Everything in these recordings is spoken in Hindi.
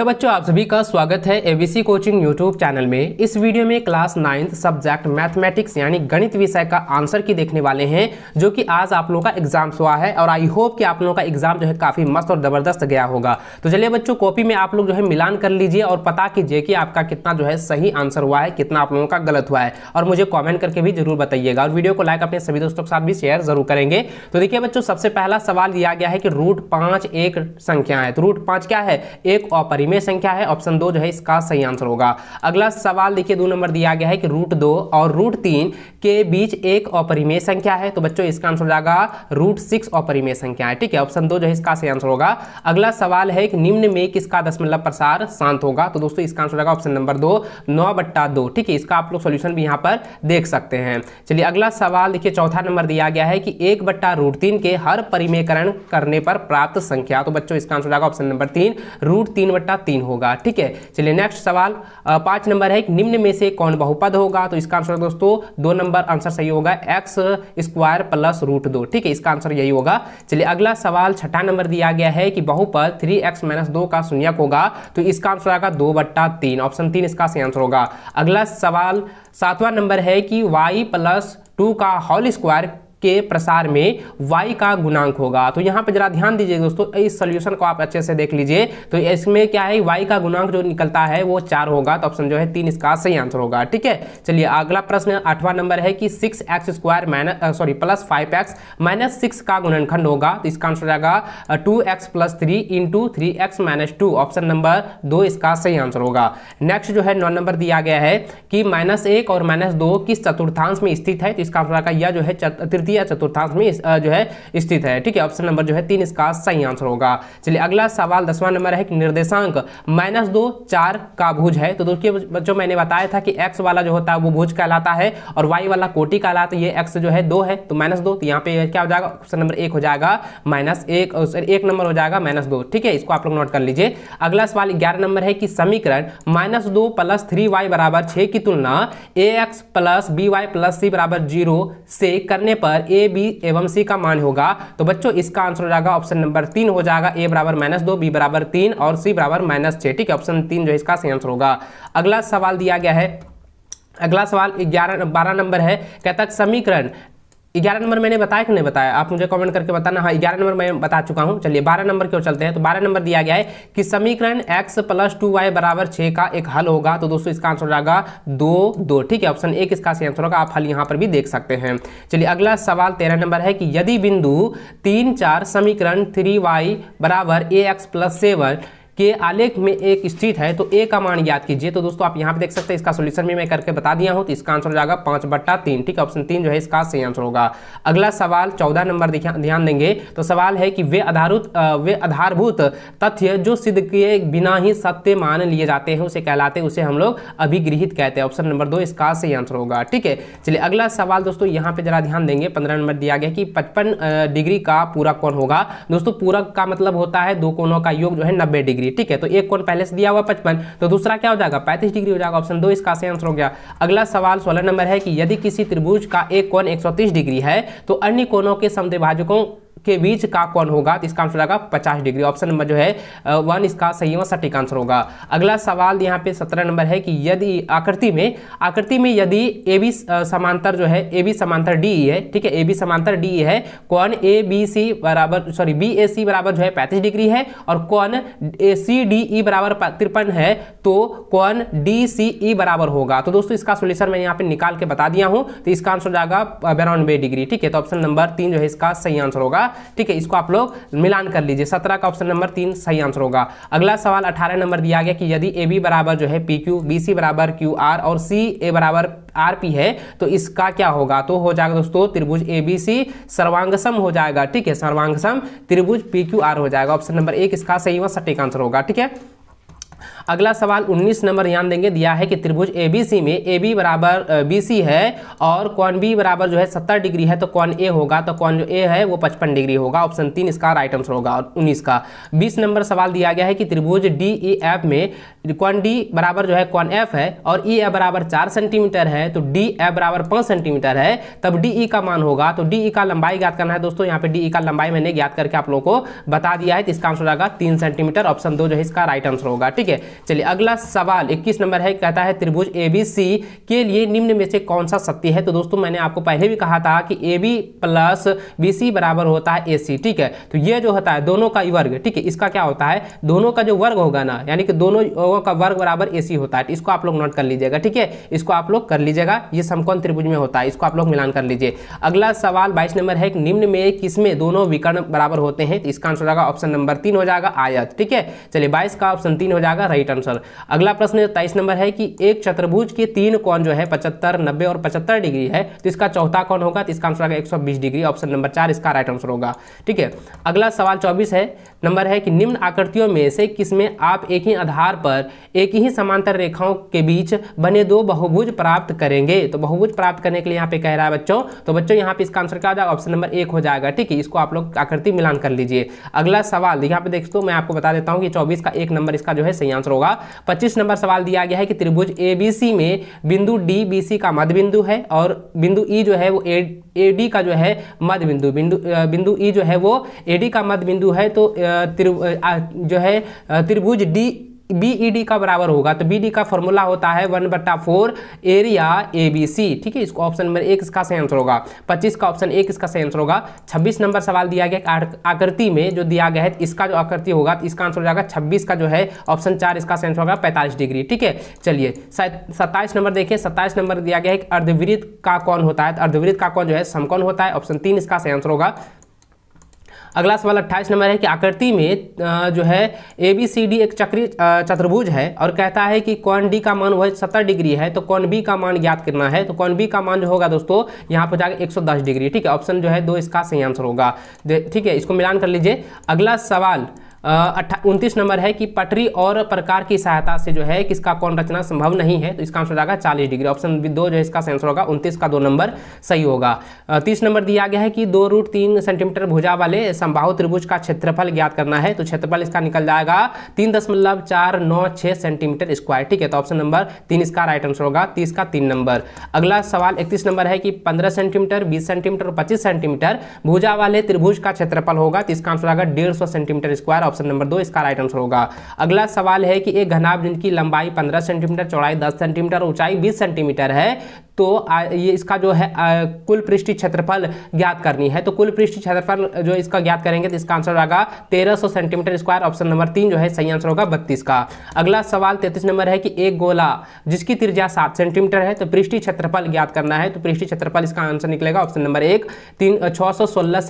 तो बच्चों आप सभी का स्वागत है एबीसी कोचिंग यूट्यूब चैनल में इस वीडियो में क्लास नाइन्थ सब्जेक्ट मैथमेटिक्स यानी गणित विषय का आंसर की देखने वाले हैं जो कि आज आप लोगों का एग्जाम हुआ है और आई होप कि आप लोगों का एग्जाम जो है काफ़ी मस्त और ज़बरदस्त गया होगा तो चलिए बच्चों कॉपी में आप लोग जो है मिलान कर लीजिए और पता कीजिए कि आपका कितना जो है सही आंसर हुआ है कितना आप लोगों का गलत हुआ है और मुझे कॉमेंट करके भी जरूर बताइएगा और वीडियो को लाइक अपने सभी दोस्तों के साथ भी शेयर जरूर करेंगे तो देखिए बच्चों सबसे पहला सवाल दिया गया है कि रूट एक संख्या है तो रूट क्या है एक अपरिम परिमेय संख्या है ऑप्शन दो जो है इसका सही आंसर होगा अगला सवाल देखिए दो नंबर दिया गया है कि रूट दो और रूट तीन के बीच एक अपरिमेय संख्या है तो बच्चों इसका आंसर हो जाएगा रूट सिक्स अपरिमेय संख्या है ठीक है ऑप्शन दो जो है इसका सही आंसर होगा अगला सवाल है कि निम्न में किसका दशमलव प्रसार शांत होगा तो दोस्तों इसका आंसर हो जाएगा ऑप्शन नंबर दो नौ बट्टा दो ठीक है इसका आप लोग सोल्यूशन भी यहाँ पर देख सकते हैं चलिए अगला सवाल देखिए चौथा नंबर दिया गया है कि एक बट्टा रूट तीन के हर परिमेयकरण करने पर प्राप्त संख्या तो बच्चों इसका आंसर हो जाएगा ऑप्शन नंबर तीन रूट तीन बट्टा तीन होगा ठीक है चलिए नेक्स्ट सवाल पांच नंबर है निम्न में से कौन बहुपद होगा तो इसका आंसर दोस्तों दो नंबर आंसर सही होगा एक्स स्क्वायर प्लस रूट दो ठीक है इसका आंसर यही होगा चलिए अगला सवाल छठा नंबर दिया गया है कि बहुपद थ्री एक्स माइनस दो का शून्यक होगा तो इसका आंसर आएगा दो बट्टा तीन ऑप्शन तीन इसका सही आंसर होगा अगला सवाल सातवां नंबर है कि वाई प्लस टू का होल स्क्वायर के प्रसार में वाई का गुणांक होगा तो यहां पर जरा ध्यान दीजिए दोस्तों इस सोल्यूशन को आप अच्छे से देख लीजिए तो इसमें क्या है वाई का गुणांक जो निकलता है वो चार होगा तो ऑप्शन जो है तीन इसका सही आंसर होगा ठीक है चलिए अगला प्रश्न आठवां नंबर है कि six x square minus sorry plus five x minus six का गुणनखंड होगा तो इसका आंसर आएगा two x plus three into three x minus two option number दो इसका सही आंसर होगा नेक्स्ट जो है नौ नंबर दिया गया है कि माइनस एक और माइनस दो किस चतुर्थांश में स्थित है तो इसका आंसर आएगा यह जो है तृतीय द्वितीय चतुर्थांश में जो है स्थित है ठीक है ऑप्शन नंबर जो है तीन इसका सही आंसर होगा चलिए अगला सवाल दसवां नंबर है कि निर्देशांक माइनस दो चार का भुज है तो दोस्तों बच्चों मैंने बताया था कि एक्स वाला जो होता है वो भुज कहलाता है और वाई वाला कोटि कहलाता है ये एक्स जो है दो है तो माइनस दो तो यहाँ पे क्या हो जाएगा ऑप्शन नंबर एक हो जाएगा माइनस एक एक नंबर हो जाएगा माइनस दो ठीक है इसको आप लोग नोट कर लीजिए अगला सवाल ग्यारह नंबर है कि समीकरण माइनस दो प्लस थ्री वाई बराबर छः की तुलना a x plus b y plus c बराबर जीरो से करने पर अगर ए बी एवं सी का मान होगा तो बच्चों इसका आंसर हो जाएगा ऑप्शन नंबर तीन हो जाएगा ए बराबर माइनस दो बी बराबर तीन और सी बराबर माइनस छह ठीक है ऑप्शन तीन जो इसका सही आंसर होगा अगला सवाल दिया गया है अगला सवाल ग्यारह बारह नंबर है कहता है समीकरण ग्यारह नंबर मैंने बताया कि नहीं बताया आप मुझे कमेंट करके बताना हाँ ग्यारह नंबर मैं बता चुका हूँ चलिए बारह नंबर की ओर चलते हैं तो बारह नंबर दिया गया है कि समीकरण x प्लस टू वाई बराबर छः का एक हल होगा तो दोस्तों इसका आंसर हो जाएगा दो दो ठीक है ऑप्शन एक इसका सही आंसर होगा आप हल यहाँ पर भी देख सकते हैं चलिए अगला सवाल तेरह नंबर है कि यदि बिंदु तीन चार समीकरण थ्री वाई बराबर ए एक्स प्लस सेवन के आलेख में एक स्थित है तो ए का मान याद कीजिए तो दोस्तों आप यहाँ पे देख सकते हैं इसका सोल्यूशन भी मैं करके बता दिया हूँ तो इसका आंसर हो जाएगा पांच बट्टा तीन ठीक है ऑप्शन तीन जो है इसका सही आंसर होगा अगला सवाल चौदह नंबर ध्यान देंगे तो सवाल है कि वे आधारित वे आधारभूत तथ्य जो सिद्ध किए बिना ही सत्य मान लिए जाते हैं उसे कहलाते उसे हम लोग अभिगृहित कहते हैं ऑप्शन नंबर दो इसका सही आंसर होगा ठीक है चलिए अगला सवाल दोस्तों यहाँ पे जरा ध्यान देंगे पंद्रह नंबर दिया गया कि पचपन डिग्री का पूरा कौन होगा दोस्तों पूरक का मतलब होता है दो कोनों का योग जो है नब्बे डिग्री डिग्री ठीक है तो एक कौन पहले से दिया हुआ पचपन तो दूसरा क्या हो जाएगा पैंतीस डिग्री हो जाएगा ऑप्शन दो इसका आंसर हो गया अगला सवाल सोलह नंबर है कि यदि किसी त्रिभुज का एक कौन एक डिग्री है तो अन्य कोनों के समद्विभाजकों के बीच का कौन होगा तो इसका आंसर आएगा 50 डिग्री ऑप्शन नंबर जो है वन इसका सही और सटीक आंसर होगा अगला सवाल यहाँ पे 17 नंबर है कि यदि आकृति में आकृति में यदि ए बी समांतर जो है ए बी समांतर डी ई है ठीक है ए बी समांतर डी है कौन ए बी सी बराबर सॉरी बी ए सी बराबर जो है पैंतीस डिग्री है और कौन ए सी डी ई बराबर तिरपन है तो कौन डी सी ई बराबर होगा तो दोस्तों इसका सोल्यूशन मैंने यहाँ पे निकाल के बता दिया हूँ तो इसका आंसर जाएगा बयानवे डिग्री ठीक है तो ऑप्शन नंबर तीन जो है इसका सही आंसर होगा ठीक है इसको आप लोग मिलान कर लीजिए सत्रह का ऑप्शन नंबर तीन सही आंसर होगा अगला सवाल अठारह नंबर दिया गया कि यदि ए बी बराबर जो है पी क्यू बी सी बराबर क्यू आर और सी ए बराबर आर पी है तो इसका क्या होगा तो हो जाएगा दोस्तों त्रिभुज ए बी सी सर्वांगसम हो जाएगा ठीक है सर्वांगसम त्रिभुज पी क्यू आर हो जाएगा ऑप्शन नंबर एक इसका सही व सटीक आंसर होगा ठीक है अगला सवाल 19 नंबर ध्यान देंगे दिया है कि त्रिभुज सी में ए बी बराबर बी है और कौन बी बराबर जो है सत्तर डिग्री है तो कौन ए होगा तो कौन जो ए है वो पचपन डिग्री होगा ऑप्शन तीन इसका राइट आंसर होगा और उन्नीस का बीस नंबर सवाल दिया गया है कि त्रिभुज डी ई एफ में कौन डी बराबर जो है कौन एफ है और ई e एफ बराबर चार सेंटीमीटर है तो डी एफ बराबर पाँच सेंटीमीटर है तब डी ई e का मान होगा तो डी ई e का लंबाई ज्ञात करना है दोस्तों यहाँ पे डी ई का लंबाई मैंने ज्ञात करके आप लोगों को बता दिया है तो इसका आंसर आएगा तीन सेंटीमीटर ऑप्शन दो जो है इसका राइट आंसर होगा ठीक है चलिए अगला सवाल 21 नंबर है कहता है त्रिभुज ए बी सी के लिए निम्न में से कौन सा शक्ति है तो दोस्तों मैंने आपको पहले भी कहा था कि a b plus b c बराबर होता है ए सी ठीक है तो ये जो होता है दोनों का वर्ग ठीक है इसका क्या होता है दोनों का जो वर्ग होगा ना यानी कि दोनों का वर्ग बराबर ए सी होता है तो इसको आप लोग नोट कर लीजिएगा ठीक है इसको आप लोग कर लीजिएगा ये समकोण त्रिभुज में होता है इसको आप लोग मिलान कर लीजिए अगला सवाल बाईस नंबर है निम्न में किसमें दोनों विकर्ण बराबर होते हैं तो इसका आंसर होगा ऑप्शन नंबर तीन हो जाएगा आयत ठीक है चलिए बाईस का ऑप्शन तीन हो जाएगा राइट आंसर अगला प्रश्न तेईस नंबर है कि एक चतुर्भुज के तीन कौन जो है पचहत्तर नब्बे और पचहत्तर डिग्री है तो इसका चौथा कौन होगा तो इसका आंसर आएगा 120 डिग्री ऑप्शन नंबर चार इसका राइट आंसर होगा ठीक है अगला सवाल चौबीस है नंबर है कि निम्न आकृतियों में से किसमें आप एक ही आधार पर एक ही समांतर रेखाओं के बीच बने दो बहुभुज प्राप्त करेंगे तो बहुभुज प्राप्त करने के लिए यहाँ पे कह रहा है बच्चों तो बच्चों यहाँ पे इसका आंसर क्या हो जाएगा ऑप्शन नंबर एक हो जाएगा ठीक है इसको आप लोग आकृति मिलान कर लीजिए अगला सवाल यहाँ पे देख दो मैं आपको बता देता हूँ कि चौबीस का एक नंबर इसका जो है सही आंसर आंसर होगा पच्चीस नंबर सवाल दिया गया है कि त्रिभुज ए में बिंदु डी बी सी का मध्य बिंदु है और बिंदु ई e जो है वो ए ए डी का जो है मध्य बिंदु बिंदु बिंदु ई e जो है वो ए डी का मध्य बिंदु है तो त्रिभु जो है त्रिभुज डी बी डी e का बराबर होगा तो बी डी e का फॉर्मूला होता है वन बट्टा four area a b c ठीक है इसको ऑप्शन नंबर एक इसका सही आंसर होगा पच्चीस का ऑप्शन एक इसका सही आंसर होगा छब्बीस नंबर सवाल दिया गया आकृति में जो दिया गया है इसका जो आकृति होगा तो इसका आंसर हो जाएगा छब्बीस का जो है ऑप्शन चार इसका सही आंसर होगा पैंतालीस डिग्री ठीक है चलिए सत्ताईस नंबर देखिए सत्ताईस नंबर दिया गया है अर्धवृत्त का कौन होता है तो अर्धवृत्त का कौन जो है समकौन होता है ऑप्शन तीन इसका सही आंसर होगा अगला सवाल अट्ठाईस नंबर है कि आकृति में जो है ए बी सी डी एक चक्री चतुर्भुज है और कहता है कि कौन डी का मान वह सत्तर डिग्री है तो कौन बी का मान ज्ञात करना है तो कौन बी का मान जो होगा दोस्तों यहाँ पर जाकर एक सौ दस डिग्री ठीक है ऑप्शन जो है दो इसका सही आंसर होगा ठीक है इसको मिलान कर लीजिए अगला सवाल उनतीस नंबर है कि पटरी और प्रकार की सहायता से जो है किसका कौन रचना संभव नहीं है तो इसका आंसर जाएगा चालीस डिग्री ऑप्शन दो जो इसका आंसर होगा उनतीस का दो नंबर सही होगा तीस नंबर दिया गया है कि दो रूट तीन सेंटीमीटर भुजा वाले संभाव त्रिभुज का क्षेत्रफल ज्ञात करना है तो क्षेत्रफल इसका निकल जाएगा तीन दशमलव चार नौ छः सेंटीमीटर स्क्वायर ठीक है तो ऑप्शन नंबर तीन इसका राइट आंसर होगा तीस का तीन नंबर अगला सवाल इकतीस नंबर है कि पंद्रह सेंटीमीटर बीस सेंटीमीटर और पच्चीस सेंटीमीटर भुजा वाले त्रिभुज का क्षेत्रफल होगा तो इसका आंसर आएगा डेढ़ सेंटीमीटर स्क्वायर ऑप्शन नंबर दो इसका राइट आंसर होगा अगला सवाल है कि एक घनाभ जिनकी लंबाई पंद्रह सेंटीमीटर चौड़ाई दस सेंटीमीटर ऊंचाई बीस सेंटीमीटर है तो ये इसका जो है कुल पृष्ठी क्षेत्रफल ज्ञात करनी है तो कुल पृष्ठी क्षेत्रफल जो इसका ज्ञात करेंगे तो इसका आंसर होगा 1300 सेंटीमीटर स्क्वायर ऑप्शन नंबर तीन जो है सही आंसर होगा बत्तीस का अगला सवाल तैतीस नंबर है कि एक गोला जिसकी त्रिज्या सात सेंटीमीटर है तो पृष्ठीय क्षेत्रफल ज्ञात करना है तो पृष्ठीय क्षेत्रफल इसका आंसर निकलेगा ऑप्शन नंबर एक तीन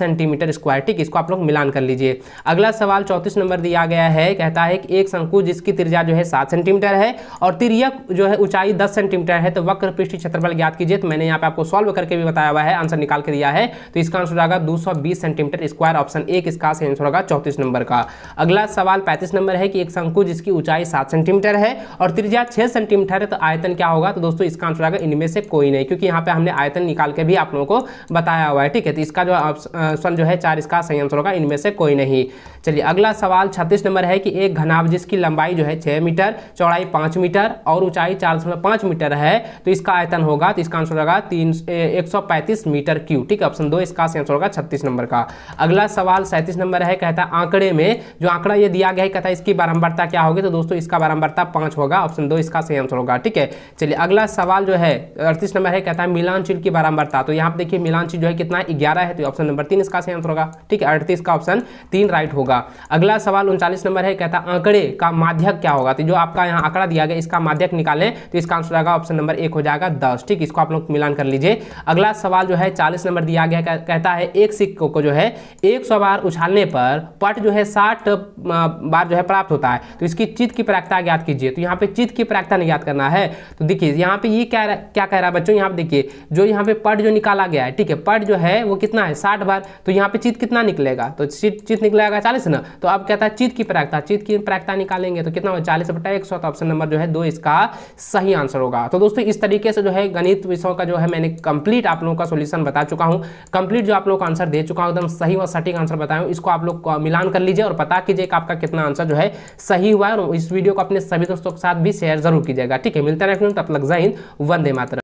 सेंटीमीटर स्क्वायर ठीक इसको आप लोग मिलान कर लीजिए अगला सवाल चौंतीस नंबर दिया गया है कहता है कि एक शंकु जिसकी त्रिजा जो है सात सेंटीमीटर है और तिरक जो है ऊंचाई दस सेंटीमीटर है तो वक्र पृष्ठीय क्षेत्रफल ज्ञात कीजिए तो मैंने यहाँ पे आपको सॉल्व करके भी बताया हुआ है आंसर निकाल के दिया है तो इसका आंसर आएगा दो सेंटीमीटर स्क्वायर ऑप्शन एक इसका सही आंसर होगा चौतीस नंबर का अगला सवाल पैंतीस नंबर है कि एक शंकु जिसकी ऊंचाई सात सेंटीमीटर है और त्रिजा छः सेंटीमीटर है तो आयतन क्या होगा तो दोस्तों इसका आंसर आएगा इनमें से कोई नहीं क्योंकि यहाँ पे हमने आयतन निकाल के भी आप लोगों को बताया हुआ है ठीक है तो इसका जो ऑप्शन जो है चार इसका सही आंसर होगा इनमें से कोई नहीं चलिए अगला सवाल छत्तीस नंबर है कि एक घनाव जिसकी लंबाई जो है छः मीटर चौड़ाई पाँच मीटर और ऊंचाई चार मीटर है तो इसका आयतन होगा बात इसका आंसर होगा तीन एक सौ पैंतीस मीटर क्यू ठीक ऑप्शन दो इसका आंसर होगा छत्तीस नंबर का अगला सवाल सैंतीस नंबर है कहता है आंकड़े में जो आंकड़ा ये दिया गया है कहता है इसकी बारंबारता क्या होगी तो दोस्तों इसका बारंबारता पांच होगा ऑप्शन दो इसका सही आंसर होगा ठीक है चलिए अगला सवाल जो है अड़तीस नंबर है कहता है मिलानशील की बारंबारता तो यहाँ पर देखिए मिलानशील जो है कितना ग्यारह है तो ऑप्शन नंबर तीन इसका सही आंसर होगा ठीक है अड़तीस का ऑप्शन तीन राइट होगा अगला सवाल उनचालीस नंबर है कहता है आंकड़े का माध्यक क्या होगा तो जो आपका यहाँ आंकड़ा दिया गया इसका माध्यक निकालें तो इसका आंसर होगा ऑप्शन नंबर एक हो जाएगा दस ठीक इसको आप लोग मिलान कर लीजिए अगला सवाल जो है चालीस नंबर दिया गया कहता है एक सिक्को को जो है एक सौ बार उछालने पर पट जो है साठ बार जो है प्राप्त होता है तो इसकी चित्त की प्रायिकता ज्ञात कीजिए तो यहाँ पे चित्त की प्रायिकता नहीं याद करना है तो देखिए यहाँ पे ये क्या क्या कह रहा है बच्चों यहाँ पे देखिए जो यहाँ पे पट जो निकाला गया है ठीक है पट जो है वो कितना है साठ बार तो यहाँ पे चित्त कितना निकलेगा तो चित्त चित्त निकलेगा चालीस ना तो अब कहता है चित्त की प्रायिकता चित्त की प्रायिकता निकालेंगे तो कितना चालीस बटा एक सौ तो ऑप्शन नंबर जो है दो इसका सही आंसर होगा तो दोस्तों इस तरीके से जो है गणित विषयों का जो है मैंने कंप्लीट आप लोगों का सोल्यूशन बता चुका हूँ कंप्लीट जो आप लोग आंसर दे चुका हूँ एकदम सही और सटीक आंसर बताया इसको आप लोग मिलान कर लीजिए और पता कीजिए कि आपका कितना आंसर जो है सही हुआ है और इस वीडियो को अपने सभी दोस्तों के साथ भी शेयर जरूर कीजिएगा ठीक है मिलता है तब लग जाइन वंदे मात्र